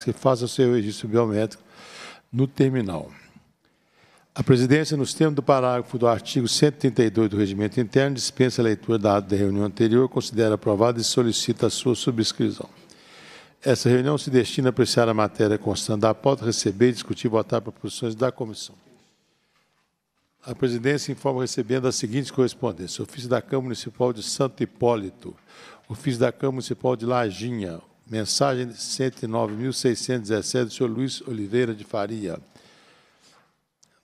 que faça o seu registro biométrico no terminal. A presidência, nos termos do parágrafo do artigo 132 do Regimento Interno, dispensa a leitura da ata da reunião anterior, considera aprovada e solicita a sua subscrição. Essa reunião se destina a apreciar a matéria constante da pauta, receber, discutir e votar proposições da comissão. A presidência informa recebendo as seguintes correspondências. Ofício da Câmara Municipal de Santo Hipólito. Ofício da Câmara Municipal de Lajinha. Mensagem 109.617 do senhor Luiz Oliveira de Faria.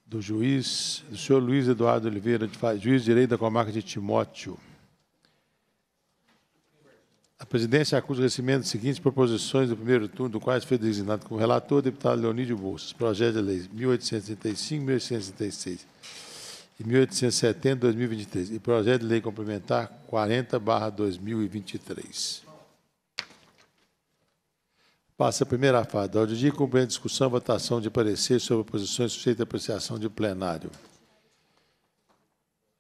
Do juiz, do senhor Luiz Eduardo Oliveira de Faria, juiz de direito da comarca de Timóteo. A presidência acusa o recebimento das seguintes proposições do primeiro turno, do quais foi designado como relator o deputado Leonídio Bolsas. Projeto de lei 1835, 1836 e 1870, 2023. E projeto de lei complementar 40, 2023. Passa a primeira fase. A auditoria compreende discussão, votação de parecer sobre posições sujeitas à apreciação de plenário.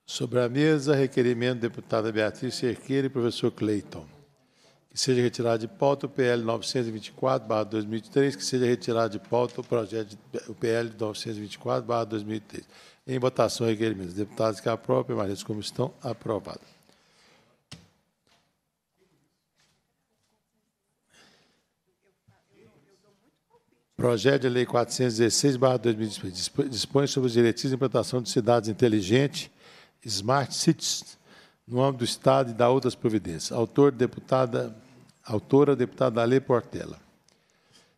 Sobre a mesa, requerimento da deputada Beatriz Cerqueira e professor Cleiton. Que seja retirado de pauta o PL 924-2003, que seja retirado de pauta o projeto o PL 924-2003. Em votação, requerimentos. Deputados que aprovem, permaneçam como estão, aprovado. Projeto de Lei 416 2016 dispõe sobre os diretrizes de implantação de cidades inteligentes, Smart Cities, no âmbito do Estado e da outras providências. Autor, deputada, autora, deputada Alê Portela.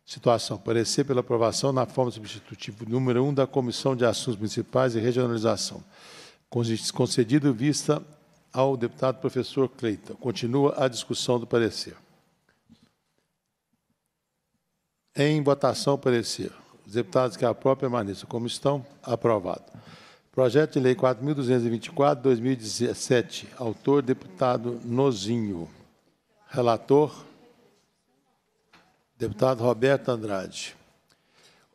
Situação. Parecer pela aprovação na forma substitutiva número 1 da Comissão de Assuntos Municipais e Regionalização. Concedido vista ao deputado professor Cleiton. Continua a discussão do parecer. Em votação parecer, os deputados que aprovam permaneçam como estão. Aprovado. Projeto de Lei 4.224, 2017. Autor, deputado Nozinho. Relator, deputado Roberto Andrade.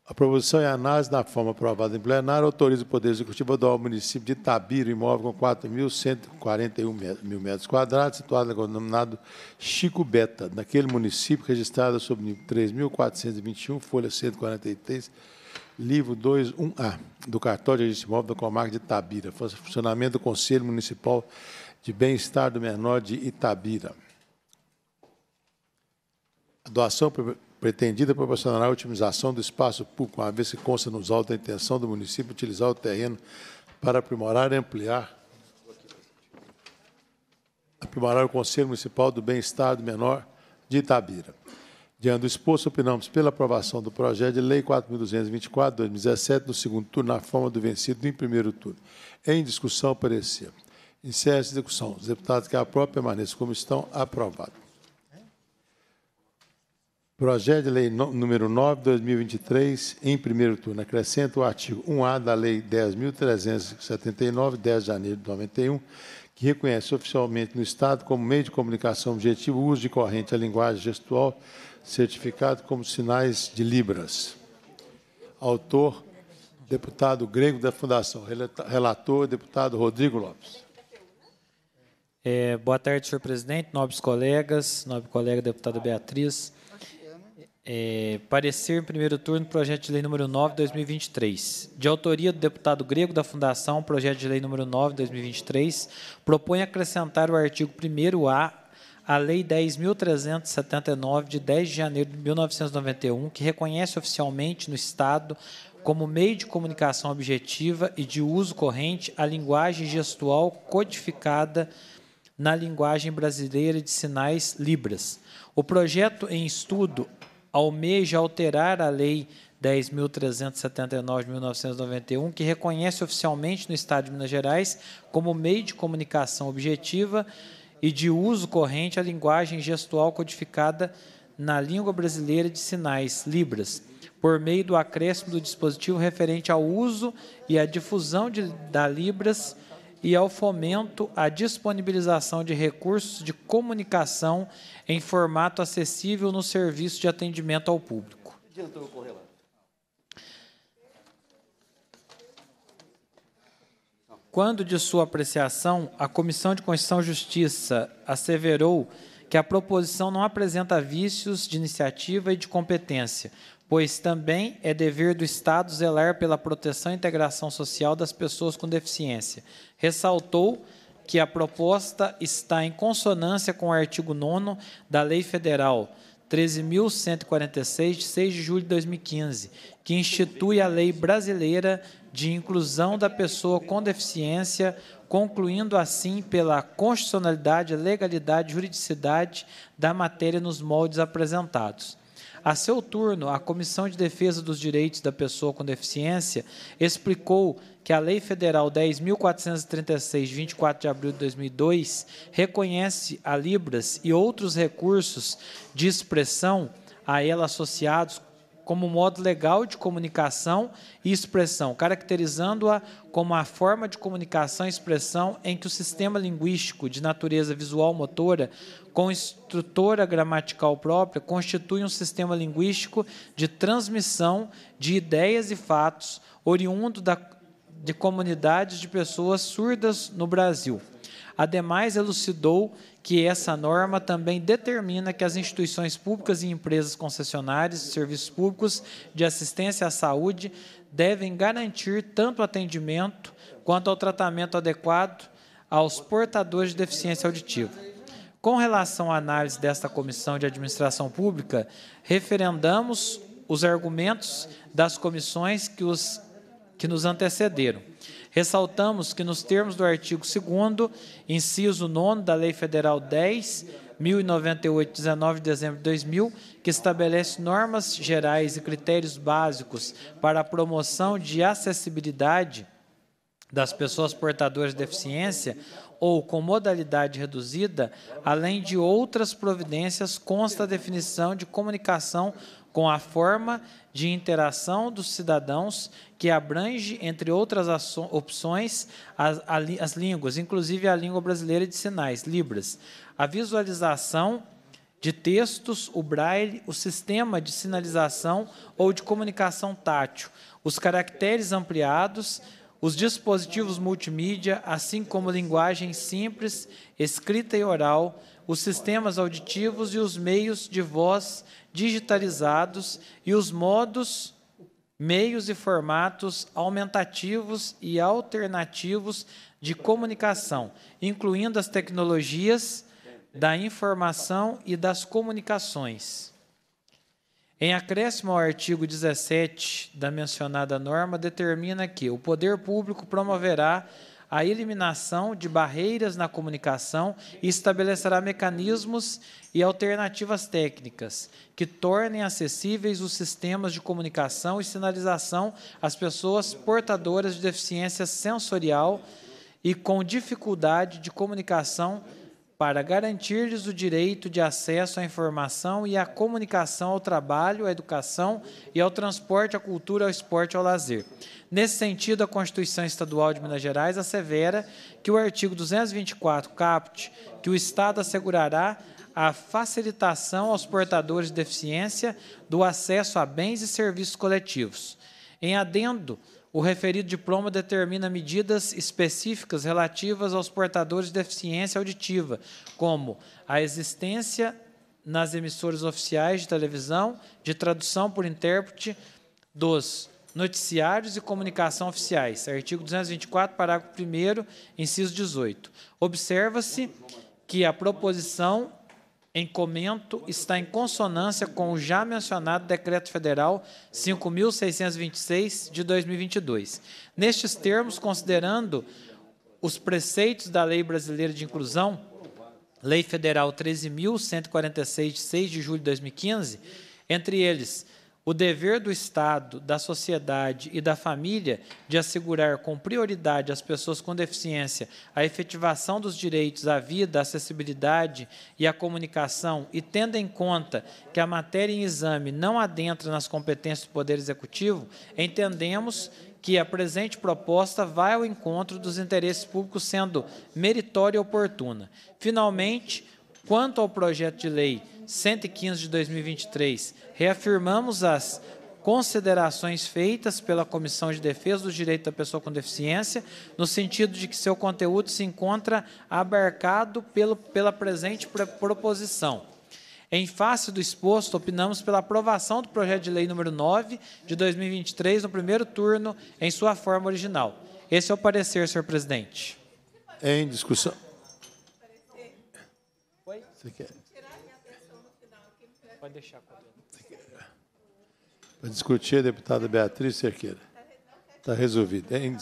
A proposição é análise da forma aprovada em plenário autoriza o Poder Executivo a doar ao município de Itabira, imóvel com 4.141 mil metros quadrados, situado no denominado Chico Beta, naquele município registrado sob 3.421, folha 143, livro 21A, do cartório de registro imóvel da comarca de Itabira. Funcionamento do Conselho Municipal de Bem-Estar do Menor de Itabira. A doação pretendida proporcionará a otimização do espaço público, uma vez que consta nos autos a intenção do município utilizar o terreno para aprimorar e ampliar aprimorar o Conselho Municipal do Bem-Estar do Menor de Itabira. Diante do exposto, opinamos pela aprovação do projeto de lei 4.224, 2017, no segundo turno, na forma do vencido em primeiro turno. Em discussão, parecer. Encerra a discussão. Os deputados que aprovam permaneçam como estão. Aprovado. Projeto de Lei número 9, 2023, em primeiro turno, acrescenta o artigo 1A da Lei 10.379, 10 de janeiro de 91, que reconhece oficialmente no Estado como meio de comunicação objetivo o uso de corrente à linguagem gestual certificado como sinais de Libras. Autor, deputado grego da Fundação. Relator, deputado Rodrigo Lopes. É, boa tarde, senhor presidente, nobres colegas, nobre colega deputada Beatriz. É, parecer primeiro turno, projeto de lei número 9, 2023. De autoria do deputado grego da Fundação, projeto de lei número 9, 2023, propõe acrescentar o artigo 1A à Lei 10.379, de 10 de janeiro de 1991, que reconhece oficialmente no Estado como meio de comunicação objetiva e de uso corrente a linguagem gestual codificada na linguagem brasileira de sinais Libras. O projeto em estudo almeja alterar a Lei 10.379 de 1991, que reconhece oficialmente no Estado de Minas Gerais como meio de comunicação objetiva e de uso corrente a linguagem gestual codificada na língua brasileira de sinais, Libras, por meio do acréscimo do dispositivo referente ao uso e à difusão de, da Libras e ao fomento à disponibilização de recursos de comunicação em formato acessível no serviço de atendimento ao público. Quando de sua apreciação, a Comissão de Constituição e Justiça asseverou que a proposição não apresenta vícios de iniciativa e de competência, pois também é dever do Estado zelar pela proteção e integração social das pessoas com deficiência. Ressaltou que a proposta está em consonância com o artigo 9 da Lei Federal 13.146, de 6 de julho de 2015, que institui a Lei Brasileira de Inclusão da Pessoa com Deficiência, concluindo assim pela constitucionalidade, legalidade e juridicidade da matéria nos moldes apresentados. A seu turno, a Comissão de Defesa dos Direitos da Pessoa com Deficiência explicou que a Lei Federal 10.436, 24 de abril de 2002, reconhece a Libras e outros recursos de expressão a ela associados como modo legal de comunicação e expressão, caracterizando-a como a forma de comunicação e expressão em que o sistema linguístico de natureza visual-motora, com estrutura gramatical própria, constitui um sistema linguístico de transmissão de ideias e fatos oriundo da, de comunidades de pessoas surdas no Brasil. Ademais, elucidou que essa norma também determina que as instituições públicas e empresas concessionárias de serviços públicos de assistência à saúde devem garantir tanto atendimento quanto ao tratamento adequado aos portadores de deficiência auditiva. Com relação à análise desta Comissão de Administração Pública, referendamos os argumentos das comissões que, os, que nos antecederam. Ressaltamos que, nos termos do artigo 2, inciso 9 da Lei Federal 10. 1098, 19 de dezembro de 2000, que estabelece normas gerais e critérios básicos para a promoção de acessibilidade das pessoas portadoras de deficiência ou com modalidade reduzida, além de outras providências, consta a definição de comunicação com a forma de interação dos cidadãos que abrange, entre outras opções, as, as línguas, inclusive a língua brasileira de sinais, Libras, a visualização de textos, o braille, o sistema de sinalização ou de comunicação tátil, os caracteres ampliados, os dispositivos multimídia, assim como linguagem simples, escrita e oral, os sistemas auditivos e os meios de voz digitalizados e os modos, meios e formatos aumentativos e alternativos de comunicação, incluindo as tecnologias da informação e das comunicações. Em acréscimo ao artigo 17 da mencionada norma, determina que o poder público promoverá a eliminação de barreiras na comunicação e estabelecerá mecanismos e alternativas técnicas que tornem acessíveis os sistemas de comunicação e sinalização às pessoas portadoras de deficiência sensorial e com dificuldade de comunicação para garantir-lhes o direito de acesso à informação e à comunicação ao trabalho, à educação e ao transporte, à cultura, ao esporte e ao lazer. Nesse sentido, a Constituição Estadual de Minas Gerais assevera que o artigo 224 caput que o Estado assegurará a facilitação aos portadores de deficiência do acesso a bens e serviços coletivos. Em adendo, o referido diploma determina medidas específicas relativas aos portadores de deficiência auditiva, como a existência nas emissoras oficiais de televisão de tradução por intérprete dos noticiários e comunicação oficiais. Artigo 224, parágrafo 1 inciso 18. Observa-se que a proposição em comento está em consonância com o já mencionado Decreto Federal 5.626 de 2022. Nestes termos, considerando os preceitos da Lei Brasileira de Inclusão, Lei Federal 13.146 de 6 de julho de 2015, entre eles o dever do Estado, da sociedade e da família de assegurar com prioridade às pessoas com deficiência a efetivação dos direitos à vida, à acessibilidade e à comunicação, e tendo em conta que a matéria em exame não adentra nas competências do Poder Executivo, entendemos que a presente proposta vai ao encontro dos interesses públicos, sendo meritória e oportuna. Finalmente, quanto ao projeto de lei 115 de 2023, reafirmamos as considerações feitas pela Comissão de Defesa do Direito da Pessoa com Deficiência, no sentido de que seu conteúdo se encontra abarcado pelo, pela presente proposição. Em face do exposto, opinamos pela aprovação do projeto de lei número 9 de 2023 no primeiro turno, em sua forma original. Esse é o parecer, senhor presidente. Em discussão. Você quer? Pode deixar, Para discutir, a deputada Beatriz Cerqueira. Está resolvido. Em...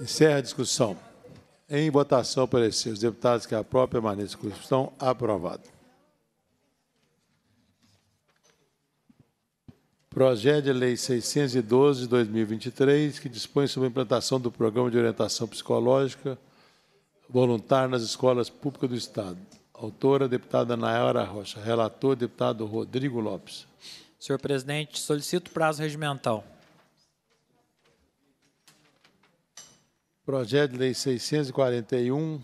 Encerra a discussão. Em votação, aparecer os deputados que aprovam permaneçam de discussão aprovado. Projeto de Lei 612 de 2023, que dispõe sobre a implantação do Programa de Orientação Psicológica Voluntária nas Escolas Públicas do Estado. Autora, deputada Nayara Rocha. Relator, deputado Rodrigo Lopes. Senhor presidente, solicito prazo regimental. Projeto de Lei 641,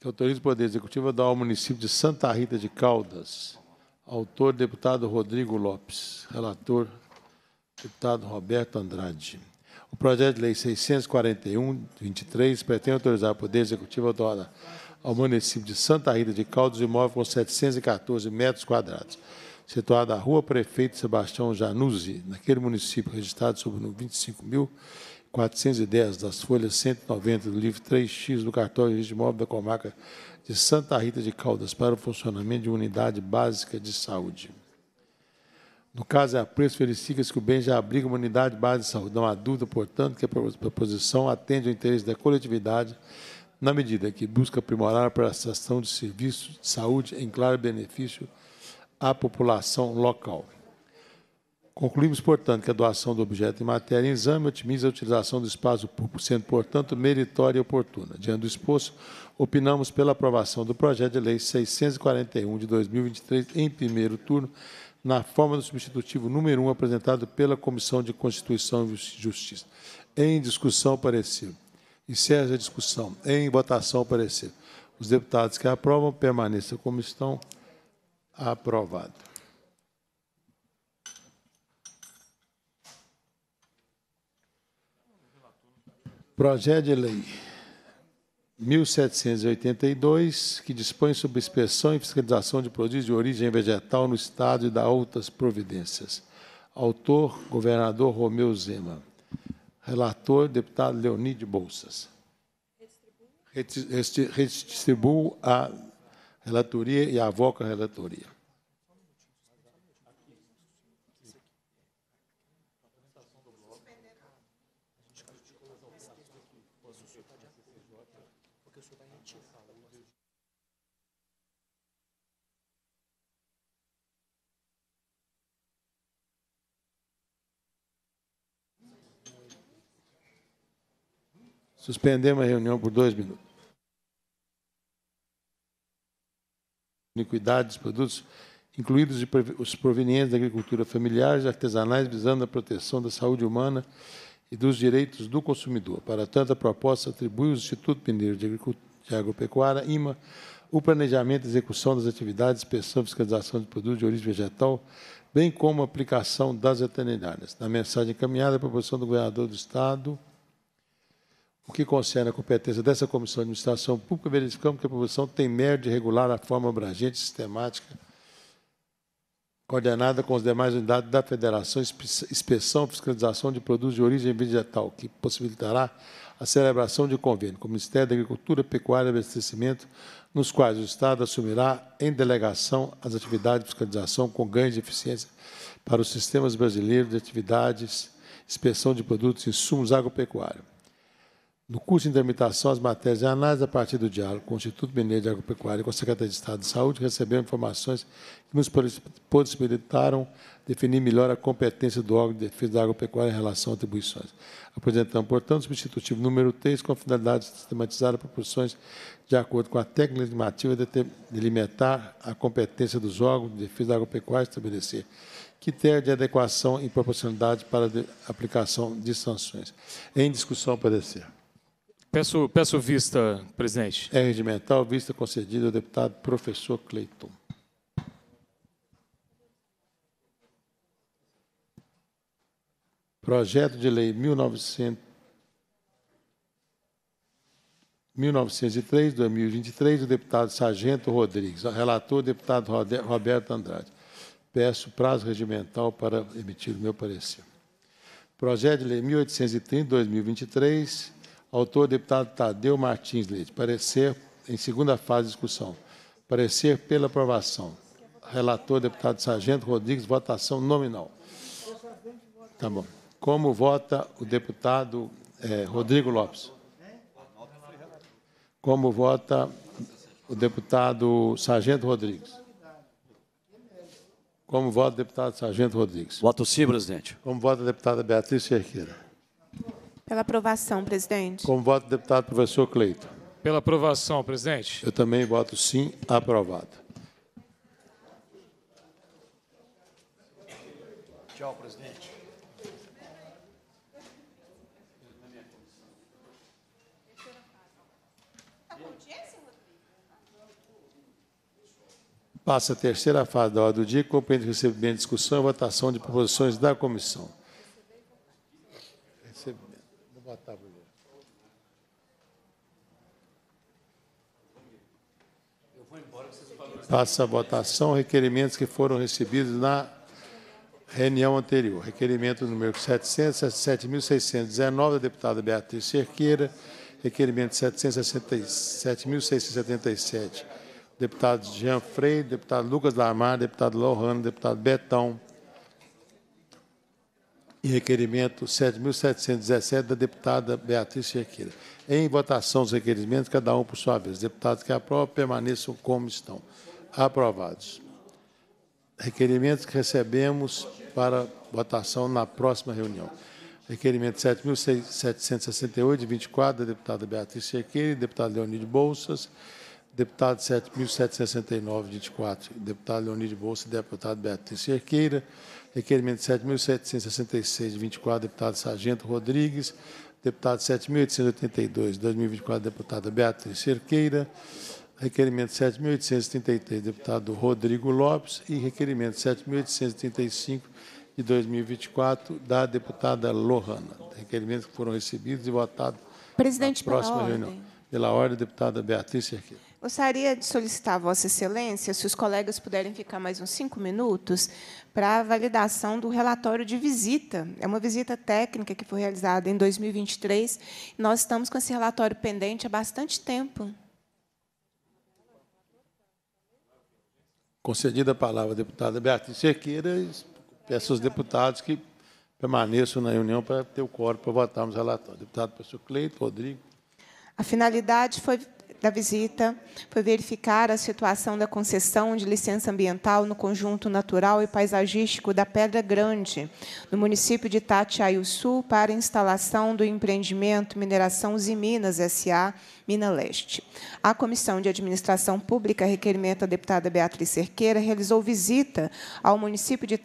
que autoriza o Poder Executivo a dar ao município de Santa Rita de Caldas. Autor, deputado Rodrigo Lopes. Relator, deputado Roberto Andrade. O projeto de lei 641-23 pretende autorizar o Poder Executivo a dar ao município de Santa Rita de Caldas, imóvel com 714 metros quadrados, situado à Rua Prefeito Sebastião Januzzi, naquele município registrado sob o 25.410 das folhas 190 do livro 3X do cartório de imóvel da comarca de Santa Rita de Caldas para o funcionamento de uma unidade básica de saúde. No caso, é a preço felicita se que o bem já abriga uma unidade básica de saúde. Não há dúvida, portanto, que a proposição atende ao interesse da coletividade na medida que busca aprimorar a prestação de serviços de saúde em claro benefício à população local. Concluímos, portanto, que a doação do objeto em matéria em exame otimiza a utilização do espaço público, sendo, portanto, meritória e oportuna. Diante do exposto, opinamos pela aprovação do projeto de lei 641 de 2023, em primeiro turno, na forma do substitutivo número 1 apresentado pela Comissão de Constituição e Justiça. Em discussão, parecido Encerra a discussão. Em votação, parecer. Os deputados que aprovam permaneçam como estão. Aprovado. Projeto de Lei 1782, que dispõe sobre inspeção e fiscalização de produtos de origem vegetal no Estado e dá outras providências. Autor, governador Romeu Zema. Relator, deputado Leonide Bolsas. Redistribuo a relatoria e avoco a relatoria. Suspendemos a reunião por dois minutos. Iniquidades, produtos incluídos os provenientes da agricultura familiar e artesanais, visando a proteção da saúde humana e dos direitos do consumidor. Para tanto, a proposta atribui ao Instituto Mineiro de Agropecuária, IMA, o planejamento e execução das atividades, de inspeção e fiscalização de produtos de origem vegetal, bem como a aplicação das veterinárias. Na mensagem encaminhada, a proposição do governador do Estado o que concerne a competência dessa Comissão de Administração Pública, verificamos que a proposição tem mérito de regular a forma abrangente, sistemática, coordenada com as demais unidades da Federação, inspeção e fiscalização de produtos de origem vegetal, que possibilitará a celebração de convênio com o Ministério da Agricultura, Pecuária e Abastecimento, nos quais o Estado assumirá em delegação as atividades de fiscalização com ganho de eficiência para os sistemas brasileiros de atividades, inspeção de produtos e insumos agropecuários. No curso de intermitação, às matérias de análise a partir do diálogo com o Instituto Mineiro de Agropecuária e com a Secretaria de Estado de Saúde recebemos informações que nos possibilitaram definir melhor a competência do órgão de defesa da agropecuária em relação a atribuições. Apresentamos, portanto, o substitutivo número 3 com a finalidade de sistematizar as proporções de acordo com a técnica normativa de delimitar a competência dos órgãos de defesa da agropecuária e estabelecer critério de adequação e proporcionalidade para a aplicação de sanções. Em discussão, parecer. Peço, peço vista, presidente. É regimental, vista concedida ao deputado professor Cleiton. Projeto de Lei 1900, 1903, 2023, do deputado Sargento Rodrigues. Relator, deputado Roberto Andrade. Peço prazo regimental para emitir o meu parecer. Projeto de Lei 1830, 2023, Autor, deputado Tadeu Martins Leite. Parecer em segunda fase de discussão. Parecer pela aprovação. Relator, deputado Sargento Rodrigues, votação nominal. Tá bom. Como vota o deputado eh, Rodrigo Lopes? Como vota o deputado Sargento Rodrigues? Como vota o deputado Sargento Rodrigues? Voto sim, presidente. Como vota a deputada Beatriz Cerqueira? Pela aprovação, presidente. Como voto deputado professor Cleito. Pela aprovação, presidente. Eu também voto sim, aprovado. Tchau, presidente. Tá Passa a terceira fase da ordem do dia, compreende recebimento, discussão e votação de proposições da comissão. Passa a votação requerimentos que foram recebidos na reunião anterior. Requerimento número 767.619 da deputada Beatriz Cerqueira. Requerimento 767.677 deputado Jean Freire, deputado Lucas Lamar, deputado Lohano, deputado Betão. E requerimento 7.717 da deputada Beatriz Cerqueira. Em votação os requerimentos, cada um por sua vez. Deputados que aprovam permaneçam como estão. Aprovados. Requerimentos que recebemos para votação na próxima reunião. Requerimento 7.768, de 24, da deputada Beatriz e deputado Leonide Bolsas, deputado 7.769, de 24, deputado Leonide Bolsas e deputado Beatriz Cerqueira. Requerimento 7.766, de 24, deputado Sargento Rodrigues, deputado 7.882, de 2024, deputada Beatriz Cerqueira. Requerimento 7.833, deputado Rodrigo Lopes, e requerimento 7.835, de 2024, da deputada Lohana. Requerimentos que foram recebidos e votados Presidente, na próxima pela reunião. Ordem. Pela ordem, deputada Beatriz Cerqueira. Gostaria de solicitar a Vossa Excelência, se os colegas puderem ficar mais uns cinco minutos, para a validação do relatório de visita. É uma visita técnica que foi realizada em 2023. Nós estamos com esse relatório pendente há bastante tempo. Concedida a palavra à deputada Beatriz Cerqueira, peço aos deputados que permaneçam na reunião para ter o quórum para votarmos o relatório. Deputado professor Cleito, Rodrigo. A finalidade foi da visita foi verificar a situação da concessão de licença ambiental no conjunto natural e paisagístico da Pedra Grande, no município de Itatiaiu Sul, para instalação do empreendimento Mineração Minas S.A., Minas Leste. A Comissão de Administração Pública, requerimento da deputada Beatriz Cerqueira, realizou visita ao município de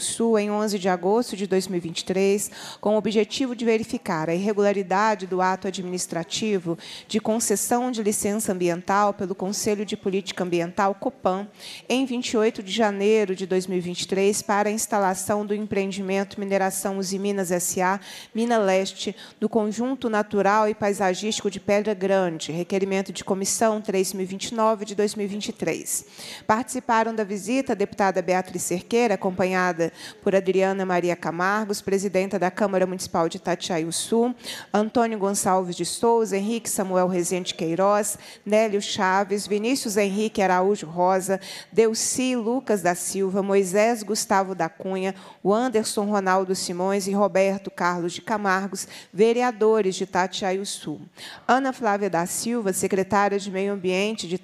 Sul em 11 de agosto de 2023, com o objetivo de verificar a irregularidade do ato administrativo de concessão de licença ambiental pelo Conselho de Política Ambiental, COPAM, em 28 de janeiro de 2023, para a instalação do empreendimento Mineração Usiminas S.A., Mina Leste, no conjunto natural e paisagístico de Pedra Grande, Grande, requerimento de comissão 3029 de 2023. Participaram da visita a deputada Beatriz Cerqueira, acompanhada por Adriana Maria Camargos, presidenta da Câmara Municipal de Sul, Antônio Gonçalves de Souza, Henrique Samuel Rezende Queiroz, Nélio Chaves, Vinícius Henrique Araújo Rosa, Delci Lucas da Silva, Moisés Gustavo da Cunha, o Anderson Ronaldo Simões e Roberto Carlos de Camargos, vereadores de Sul, Ana Flávia da Silva, secretária de Meio Ambiente de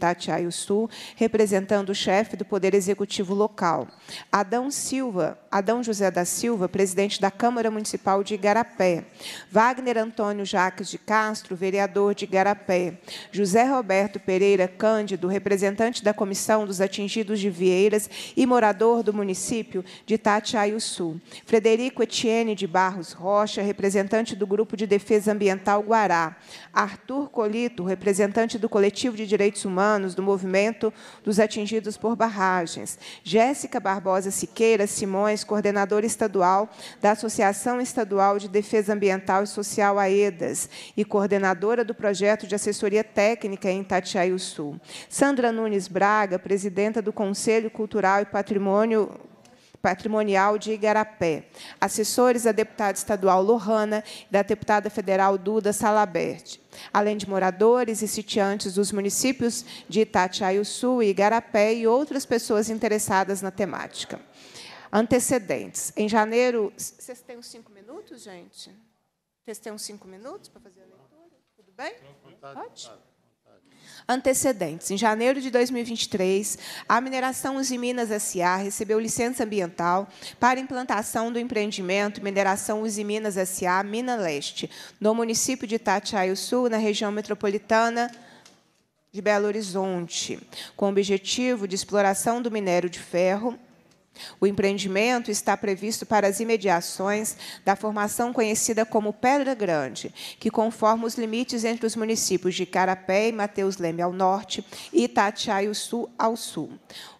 Sul, representando o chefe do Poder Executivo local. Adão Silva, Adão José da Silva, presidente da Câmara Municipal de Igarapé. Wagner Antônio Jaques de Castro, vereador de Igarapé. José Roberto Pereira Cândido, representante da Comissão dos Atingidos de Vieiras e morador do município de Sul; Frederico Etienne de Barros Rocha, representante do Grupo de Defesa Ambiental Guará. Arthur Colli Brito, representante do coletivo de direitos humanos do movimento dos atingidos por barragens. Jéssica Barbosa Siqueira Simões, coordenadora estadual da Associação Estadual de Defesa Ambiental e Social AEDAS e coordenadora do projeto de assessoria técnica em Itatiaio Sul. Sandra Nunes Braga, presidenta do Conselho Cultural e Patrimônio patrimonial de Igarapé. Assessores da deputada estadual Lohana e da deputada federal Duda Salabert. Além de moradores e sitiantes dos municípios de Sul e Igarapé e outras pessoas interessadas na temática. Antecedentes. Em janeiro... Vocês têm uns cinco minutos, gente? Vocês têm uns cinco minutos para fazer a leitura? Tudo bem? Pode? antecedentes. Em janeiro de 2023, a Mineração Uzi Minas S.A. recebeu licença ambiental para implantação do empreendimento Mineração Uzi Minas S.A. Mina Leste, no município de Sul, na região metropolitana de Belo Horizonte, com o objetivo de exploração do minério de ferro o empreendimento está previsto para as imediações da formação conhecida como Pedra Grande, que conforma os limites entre os municípios de Carapé e Mateus Leme ao norte e Itatiaio Sul ao sul.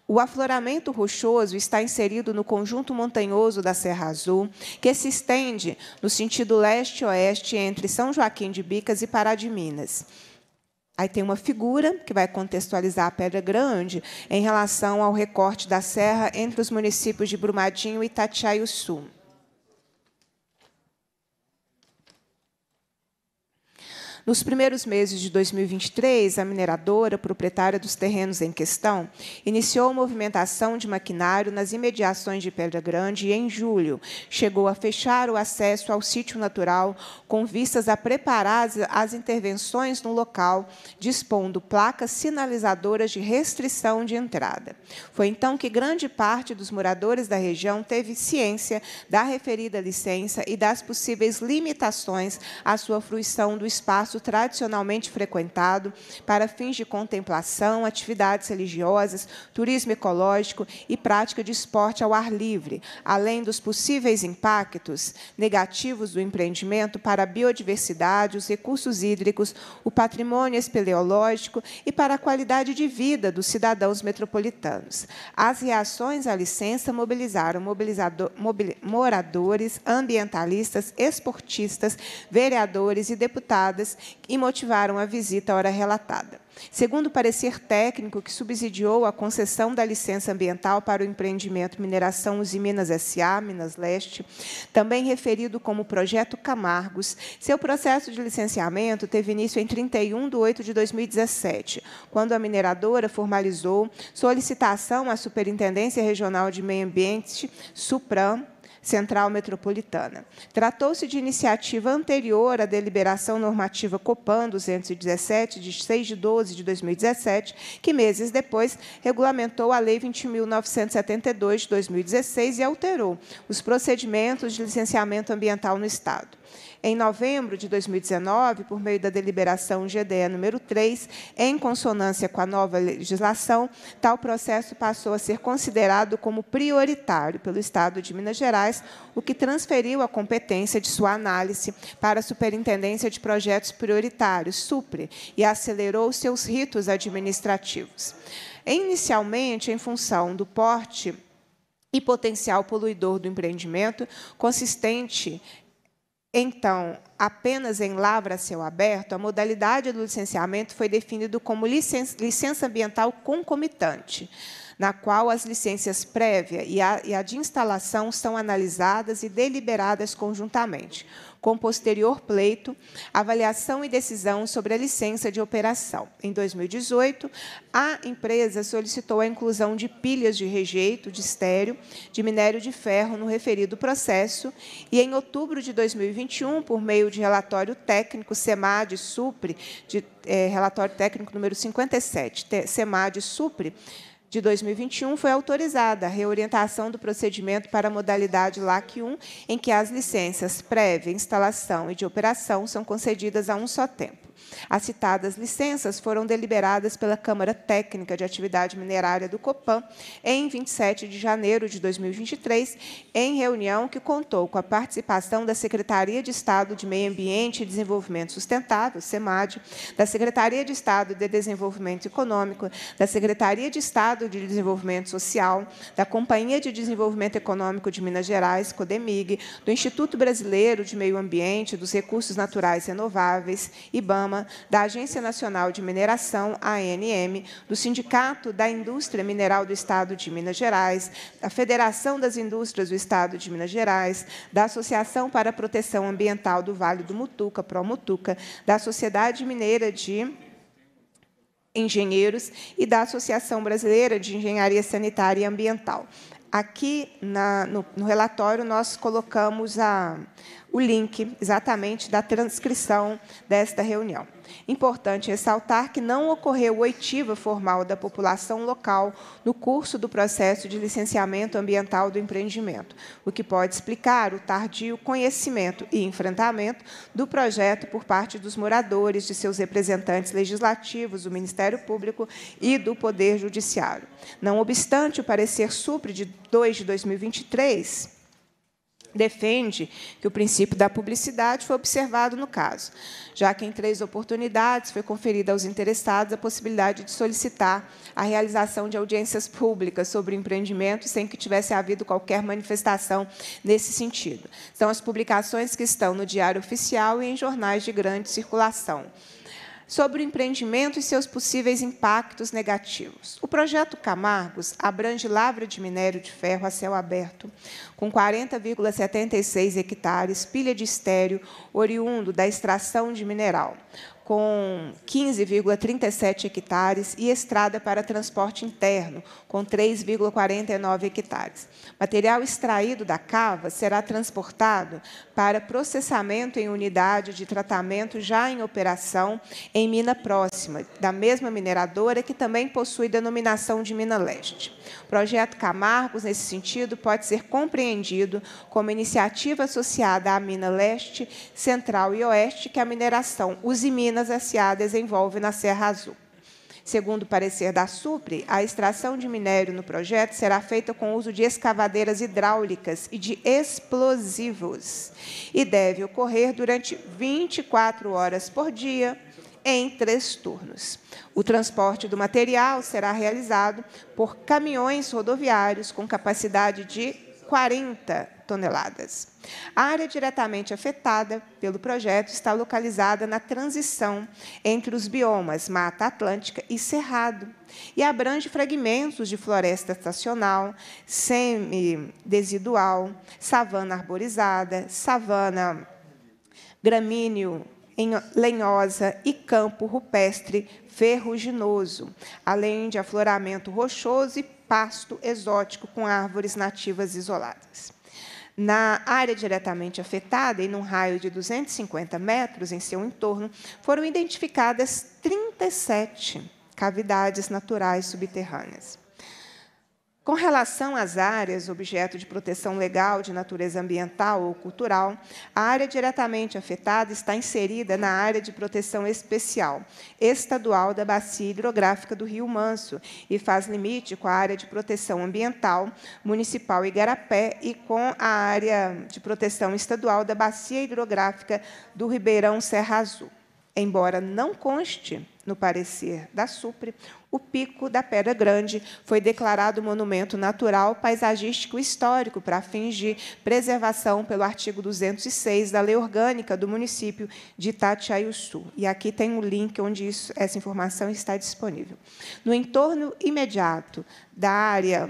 O afloramento rochoso está inserido no conjunto montanhoso da Serra Azul, que se estende no sentido leste-oeste entre São Joaquim de Bicas e Pará de Minas. Aí tem uma figura que vai contextualizar a Pedra Grande em relação ao recorte da serra entre os municípios de Brumadinho e Sul. Nos primeiros meses de 2023, a mineradora, proprietária dos terrenos em questão, iniciou movimentação de maquinário nas imediações de Pedra Grande e, em julho, chegou a fechar o acesso ao sítio natural com vistas a preparar as intervenções no local, dispondo placas sinalizadoras de restrição de entrada. Foi então que grande parte dos moradores da região teve ciência da referida licença e das possíveis limitações à sua fruição do espaço espaço tradicionalmente frequentado para fins de contemplação, atividades religiosas, turismo ecológico e prática de esporte ao ar livre, além dos possíveis impactos negativos do empreendimento para a biodiversidade, os recursos hídricos, o patrimônio espeleológico e para a qualidade de vida dos cidadãos metropolitanos. As reações à licença mobilizaram moradores, ambientalistas, esportistas, vereadores e deputadas e motivaram a visita à hora relatada. Segundo o parecer técnico que subsidiou a concessão da licença ambiental para o empreendimento Mineração Usiminas SA, Minas Leste, também referido como Projeto Camargos, seu processo de licenciamento teve início em 31 de 8 de 2017, quando a mineradora formalizou solicitação à Superintendência Regional de Meio Ambiente, SUPRAM, Central Metropolitana. Tratou-se de iniciativa anterior à deliberação normativa COPAN 217, de 6 de 12 de 2017, que meses depois regulamentou a Lei 20.972 de 2016 e alterou os procedimentos de licenciamento ambiental no Estado. Em novembro de 2019, por meio da deliberação GDE número 3, em consonância com a nova legislação, tal processo passou a ser considerado como prioritário pelo Estado de Minas Gerais, o que transferiu a competência de sua análise para a Superintendência de Projetos Prioritários, SUPRE, e acelerou seus ritos administrativos. Inicialmente, em função do porte e potencial poluidor do empreendimento, consistente então, apenas em lavra a céu aberto, a modalidade do licenciamento foi definida como licença ambiental concomitante na qual as licenças prévia e a, e a de instalação são analisadas e deliberadas conjuntamente, com posterior pleito, avaliação e decisão sobre a licença de operação. Em 2018, a empresa solicitou a inclusão de pilhas de rejeito de estéreo de minério de ferro no referido processo e, em outubro de 2021, por meio de relatório técnico SEMAD SUPRE, de, é, relatório técnico número 57, SEMAD SUPRE, de 2021, foi autorizada a reorientação do procedimento para a modalidade LAC 1, em que as licenças prévia, instalação e de operação são concedidas a um só tempo. As citadas licenças foram deliberadas pela Câmara Técnica de Atividade Minerária do Copan em 27 de janeiro de 2023, em reunião que contou com a participação da Secretaria de Estado de Meio Ambiente e Desenvolvimento Sustentável, SEMAD, da Secretaria de Estado de Desenvolvimento Econômico, da Secretaria de Estado de Desenvolvimento Social, da Companhia de Desenvolvimento Econômico de Minas Gerais, CODEMIG, do Instituto Brasileiro de Meio Ambiente, dos Recursos Naturais Renováveis, IBAMA, da Agência Nacional de Mineração, ANM, do Sindicato da Indústria Mineral do Estado de Minas Gerais, da Federação das Indústrias do Estado de Minas Gerais, da Associação para a Proteção Ambiental do Vale do Mutuca, Promutuca, da Sociedade Mineira de Engenheiros e da Associação Brasileira de Engenharia Sanitária e Ambiental. Aqui, na, no, no relatório, nós colocamos a, o link exatamente da transcrição desta reunião. Importante ressaltar que não ocorreu oitiva formal da população local no curso do processo de licenciamento ambiental do empreendimento, o que pode explicar o tardio conhecimento e enfrentamento do projeto por parte dos moradores, de seus representantes legislativos, do Ministério Público e do Poder Judiciário. Não obstante o parecer supre de 2 de 2023, defende que o princípio da publicidade foi observado no caso, já que em três oportunidades foi conferida aos interessados a possibilidade de solicitar a realização de audiências públicas sobre o empreendimento sem que tivesse havido qualquer manifestação nesse sentido. São as publicações que estão no Diário Oficial e em jornais de grande circulação sobre o empreendimento e seus possíveis impactos negativos. O projeto Camargos abrange lavra de minério de ferro a céu aberto, com 40,76 hectares, pilha de estéreo, oriundo da extração de mineral com 15,37 hectares e estrada para transporte interno, com 3,49 hectares. Material extraído da cava será transportado para processamento em unidade de tratamento já em operação em mina próxima, da mesma mineradora que também possui denominação de Mina Leste. O projeto Camargos, nesse sentido, pode ser compreendido como iniciativa associada à Mina Leste, Central e Oeste, que a mineração mina Minas S.A. desenvolve na Serra Azul. Segundo o parecer da SUPRE, a extração de minério no projeto será feita com o uso de escavadeiras hidráulicas e de explosivos e deve ocorrer durante 24 horas por dia, em três turnos. O transporte do material será realizado por caminhões rodoviários com capacidade de 40 toneladas. A área diretamente afetada pelo projeto está localizada na transição entre os biomas Mata Atlântica e Cerrado e abrange fragmentos de floresta estacional, semidesidual, savana arborizada, savana gramíneo lenhosa e campo rupestre ferruginoso, além de afloramento rochoso e pasto exótico com árvores nativas isoladas. Na área diretamente afetada, e num raio de 250 metros em seu entorno, foram identificadas 37 cavidades naturais subterrâneas. Com relação às áreas objeto de proteção legal de natureza ambiental ou cultural, a área diretamente afetada está inserida na área de proteção especial estadual da bacia hidrográfica do Rio Manso e faz limite com a área de proteção ambiental municipal Igarapé e com a área de proteção estadual da bacia hidrográfica do Ribeirão Serra Azul. Embora não conste no parecer da SUPRE o Pico da Pedra Grande foi declarado monumento natural, paisagístico histórico para fins de preservação pelo artigo 206 da Lei Orgânica do município de Itatiaiuçu. E aqui tem um link onde isso, essa informação está disponível. No entorno imediato da área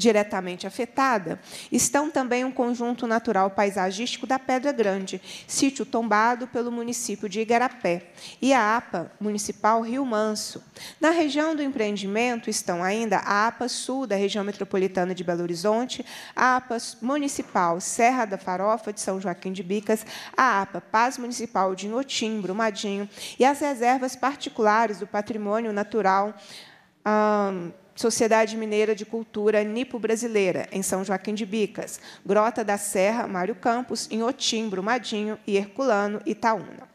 diretamente afetada, estão também um conjunto natural paisagístico da Pedra Grande, sítio tombado pelo município de Igarapé, e a APA Municipal Rio Manso. Na região do empreendimento estão ainda a APA Sul da região metropolitana de Belo Horizonte, a APA Municipal Serra da Farofa de São Joaquim de Bicas, a APA Paz Municipal de Notim, Brumadinho, e as reservas particulares do patrimônio natural. Hum, Sociedade Mineira de Cultura Nipo-Brasileira, em São Joaquim de Bicas, Grota da Serra, Mário Campos, em Otim, Brumadinho e Herculano, Itaúna.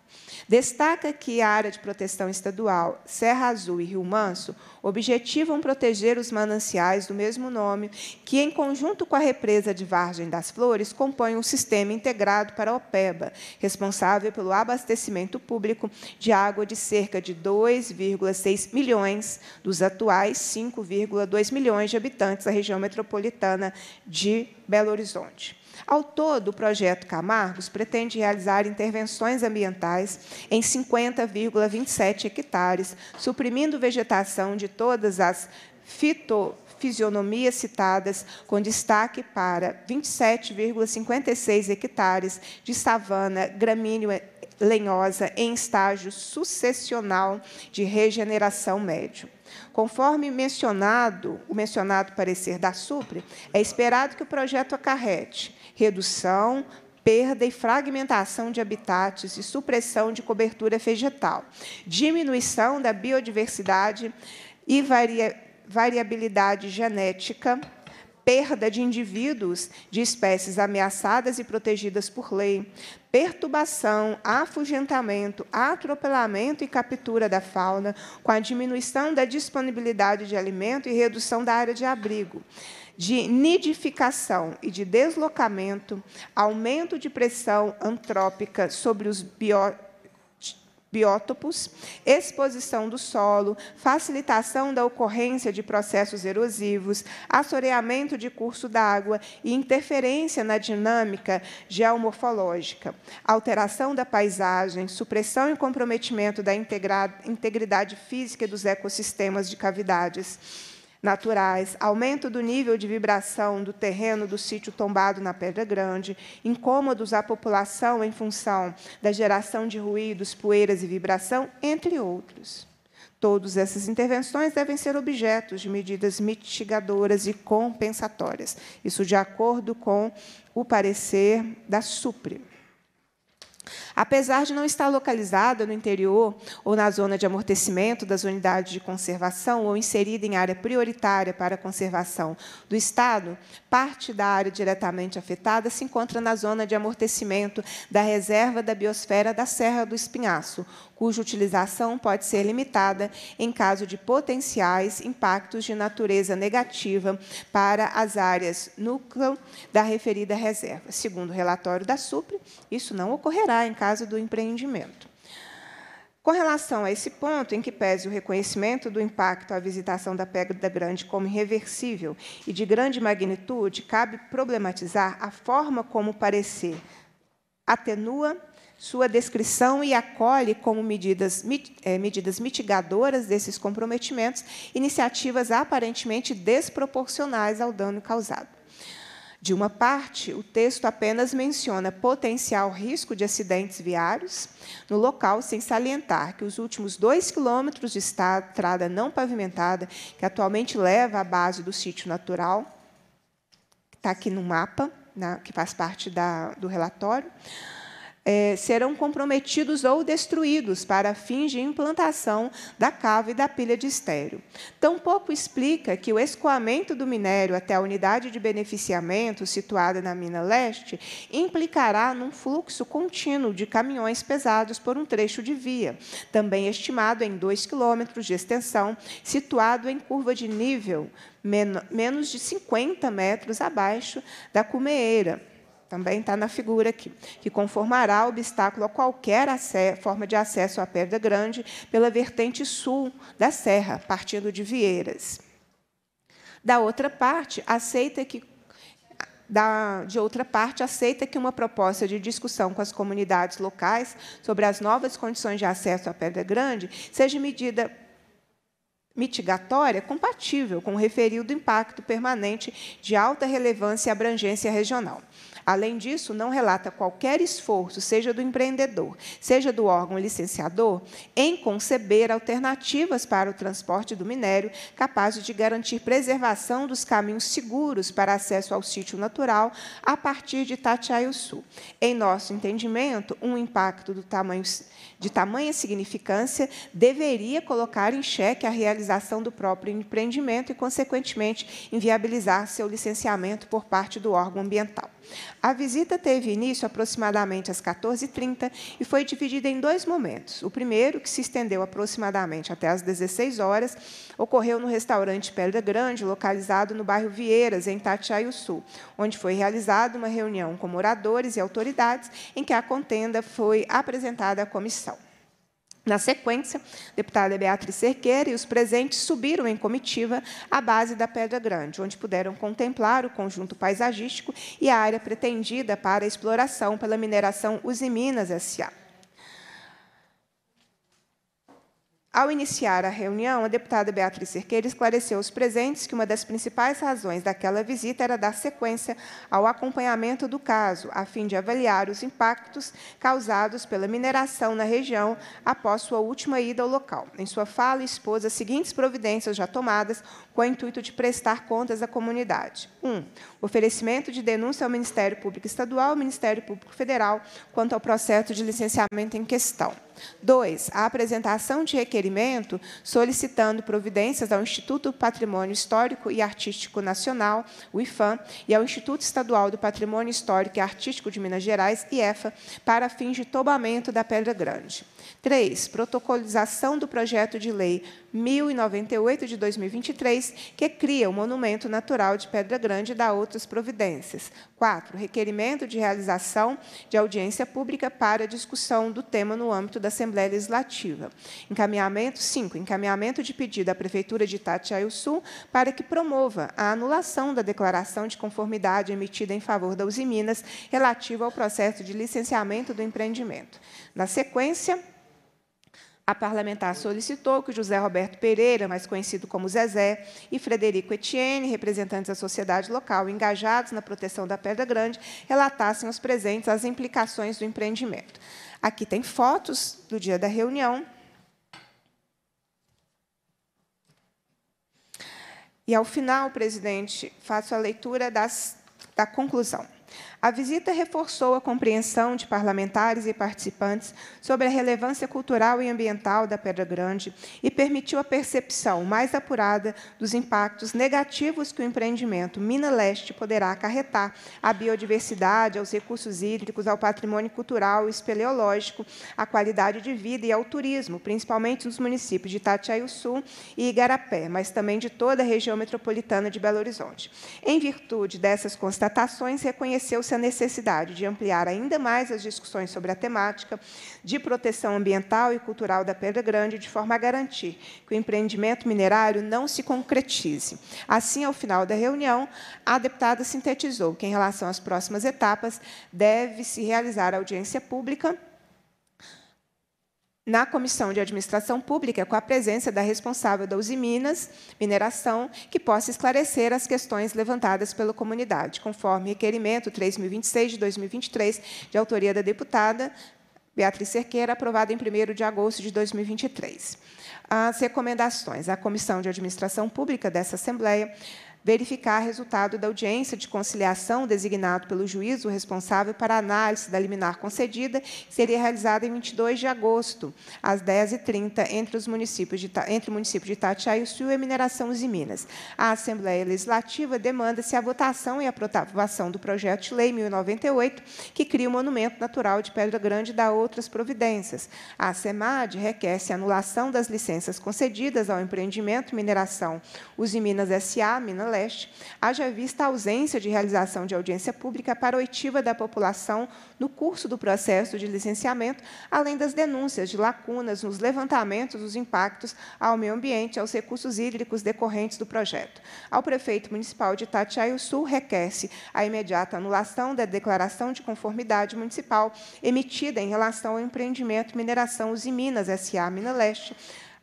Destaca que a área de proteção estadual Serra Azul e Rio Manso objetivam proteger os mananciais do mesmo nome, que, em conjunto com a represa de Vargem das Flores, compõem um sistema integrado para a OPEBA, responsável pelo abastecimento público de água de cerca de 2,6 milhões dos atuais 5,2 milhões de habitantes da região metropolitana de Belo Horizonte. Ao todo, o projeto Camargos pretende realizar intervenções ambientais em 50,27 hectares, suprimindo vegetação de todas as fito fisionomias citadas, com destaque para 27,56 hectares de savana gramínea lenhosa em estágio sucessional de regeneração médio. Conforme mencionado, o mencionado parecer da SUPRE, é esperado que o projeto acarrete redução, perda e fragmentação de habitats e supressão de cobertura vegetal, diminuição da biodiversidade e variabilidade genética, perda de indivíduos de espécies ameaçadas e protegidas por lei, perturbação, afugentamento, atropelamento e captura da fauna, com a diminuição da disponibilidade de alimento e redução da área de abrigo de nidificação e de deslocamento, aumento de pressão antrópica sobre os biótopos, exposição do solo, facilitação da ocorrência de processos erosivos, assoreamento de curso d'água e interferência na dinâmica geomorfológica, alteração da paisagem, supressão e comprometimento da integridade física dos ecossistemas de cavidades naturais, aumento do nível de vibração do terreno do sítio tombado na Pedra Grande, incômodos à população em função da geração de ruídos, poeiras e vibração, entre outros. Todas essas intervenções devem ser objetos de medidas mitigadoras e compensatórias, isso de acordo com o parecer da SUPRE. Apesar de não estar localizada no interior ou na zona de amortecimento das unidades de conservação ou inserida em área prioritária para a conservação do Estado, parte da área diretamente afetada se encontra na zona de amortecimento da Reserva da Biosfera da Serra do Espinhaço, cuja utilização pode ser limitada em caso de potenciais impactos de natureza negativa para as áreas núcleo da referida reserva. Segundo o relatório da SUPRE, isso não ocorrerá em caso do empreendimento. Com relação a esse ponto, em que pese o reconhecimento do impacto à visitação da Pedra Grande como irreversível e de grande magnitude, cabe problematizar a forma como o parecer atenua sua descrição e acolhe como medidas, é, medidas mitigadoras desses comprometimentos iniciativas aparentemente desproporcionais ao dano causado. De uma parte, o texto apenas menciona potencial risco de acidentes viários no local, sem salientar que os últimos dois quilômetros de estrada não pavimentada, que atualmente leva à base do sítio natural, está aqui no mapa, que faz parte da, do relatório, é, serão comprometidos ou destruídos para fins de implantação da cava e da pilha de estéreo. Tampouco explica que o escoamento do minério até a unidade de beneficiamento, situada na Mina Leste, implicará num fluxo contínuo de caminhões pesados por um trecho de via, também estimado em 2 km de extensão, situado em curva de nível menos de 50 metros abaixo da cumeeira também está na figura aqui, que conformará obstáculo a qualquer forma de acesso à Pedra Grande pela vertente sul da serra, partindo de Vieiras. Da outra parte, aceita que da, de outra parte, aceita que uma proposta de discussão com as comunidades locais sobre as novas condições de acesso à Pedra Grande seja medida mitigatória compatível com o referido impacto permanente de alta relevância e abrangência regional. Além disso, não relata qualquer esforço, seja do empreendedor, seja do órgão licenciador, em conceber alternativas para o transporte do minério capazes de garantir preservação dos caminhos seguros para acesso ao sítio natural a partir de Sul. Em nosso entendimento, um impacto tamanho, de tamanha significância deveria colocar em xeque a realização do próprio empreendimento e, consequentemente, inviabilizar seu licenciamento por parte do órgão ambiental. A visita teve início aproximadamente às 14h30 e foi dividida em dois momentos. O primeiro, que se estendeu aproximadamente até às 16 horas, ocorreu no restaurante Pedra Grande, localizado no bairro Vieiras, em Sul, onde foi realizada uma reunião com moradores e autoridades em que a contenda foi apresentada à comissão. Na sequência, a deputada Beatriz Cerqueira e os presentes subiram em comitiva à base da Pedra Grande, onde puderam contemplar o conjunto paisagístico e a área pretendida para a exploração pela mineração Usiminas S.A. Ao iniciar a reunião, a deputada Beatriz Cerqueira esclareceu aos presentes que uma das principais razões daquela visita era dar sequência ao acompanhamento do caso, a fim de avaliar os impactos causados pela mineração na região após sua última ida ao local. Em sua fala, expôs as seguintes providências já tomadas com o intuito de prestar contas à comunidade. 1. Um, oferecimento de denúncia ao Ministério Público Estadual e ao Ministério Público Federal quanto ao processo de licenciamento em questão. 2. A apresentação de requerimento solicitando providências ao Instituto do Patrimônio Histórico e Artístico Nacional, o IFAM, e ao Instituto Estadual do Patrimônio Histórico e Artístico de Minas Gerais, IEFA, para fins de tombamento da Pedra Grande. 3. Protocolização do projeto de lei 1098 de 2023, que cria o Monumento Natural de Pedra Grande e dá outras providências. 4. Requerimento de realização de audiência pública para discussão do tema no âmbito da Assembleia Legislativa. Encaminhamento 5. Encaminhamento de pedido à Prefeitura de Sul para que promova a anulação da declaração de conformidade emitida em favor da Usiminas relativa ao processo de licenciamento do empreendimento. Na sequência, a parlamentar solicitou que José Roberto Pereira, mais conhecido como Zezé, e Frederico Etienne, representantes da sociedade local engajados na proteção da Pedra Grande, relatassem aos presentes as implicações do empreendimento. Aqui tem fotos do dia da reunião. E, ao final, presidente, faço a leitura das, da conclusão. A visita reforçou a compreensão de parlamentares e participantes sobre a relevância cultural e ambiental da Pedra Grande e permitiu a percepção mais apurada dos impactos negativos que o empreendimento Mina Leste poderá acarretar à biodiversidade, aos recursos hídricos, ao patrimônio cultural e espeleológico, à qualidade de vida e ao turismo, principalmente nos municípios de Itatiaiuçu e Igarapé, mas também de toda a região metropolitana de Belo Horizonte. Em virtude dessas constatações, reconheceu a necessidade de ampliar ainda mais as discussões sobre a temática de proteção ambiental e cultural da Pedra Grande, de forma a garantir que o empreendimento minerário não se concretize. Assim, ao final da reunião, a deputada sintetizou que, em relação às próximas etapas, deve-se realizar audiência pública na Comissão de Administração Pública, com a presença da responsável da Uzi Minas, Mineração, que possa esclarecer as questões levantadas pela comunidade, conforme requerimento 3026 de 2023, de autoria da deputada Beatriz Cerqueira, aprovado em 1 de agosto de 2023. As recomendações. A Comissão de Administração Pública dessa Assembleia verificar resultado da audiência de conciliação designado pelo juízo responsável para análise da liminar concedida, que seria realizada em 22 de agosto, às 10h30, entre, os municípios de, entre o município de Itatiaia e Sul e Mineração e Minas. A Assembleia Legislativa demanda-se a votação e aprovação do projeto de lei 1098, que cria o Monumento Natural de Pedra Grande e dá outras providências. A SEMAD requer-se anulação das licenças concedidas ao empreendimento Mineração Usiminas S.A., Minas Leste, haja vista a ausência de realização de audiência pública para oitiva da população no curso do processo de licenciamento, além das denúncias de lacunas nos levantamentos dos impactos ao meio ambiente e aos recursos hídricos decorrentes do projeto. Ao prefeito municipal de Sul, requer-se a imediata anulação da declaração de conformidade municipal emitida em relação ao empreendimento Mineração Usiminas S.A. Mina Leste,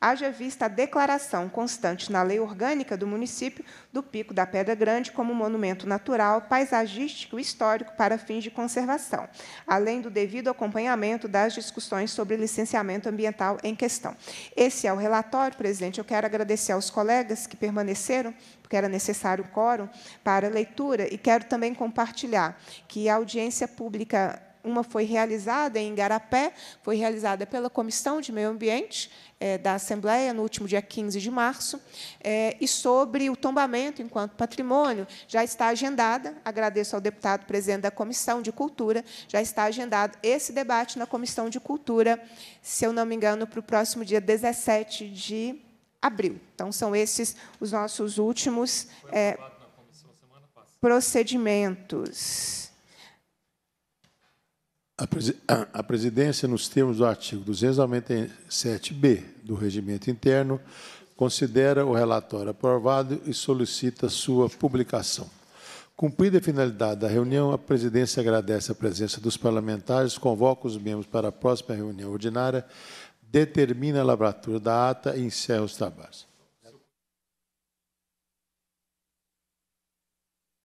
haja vista a declaração constante na lei orgânica do município do Pico da Pedra Grande como monumento natural, paisagístico e histórico para fins de conservação, além do devido acompanhamento das discussões sobre licenciamento ambiental em questão. Esse é o relatório, presidente. Eu quero agradecer aos colegas que permaneceram porque era necessário o quórum para leitura, e quero também compartilhar que a audiência pública uma foi realizada em Garapé, foi realizada pela Comissão de Meio Ambiente é, da Assembleia, no último dia 15 de março, é, e sobre o tombamento enquanto patrimônio, já está agendada, agradeço ao deputado presidente da Comissão de Cultura, já está agendado esse debate na Comissão de Cultura, se eu não me engano, para o próximo dia 17 de abril. Então, são esses os nossos últimos é, procedimentos. Ah, a presidência, nos termos do artigo 297-B do Regimento Interno, considera o relatório aprovado e solicita sua publicação. Cumprida a finalidade da reunião, a presidência agradece a presença dos parlamentares, convoca os membros para a próxima reunião ordinária, determina a lavratura da ata e encerra os trabalhos.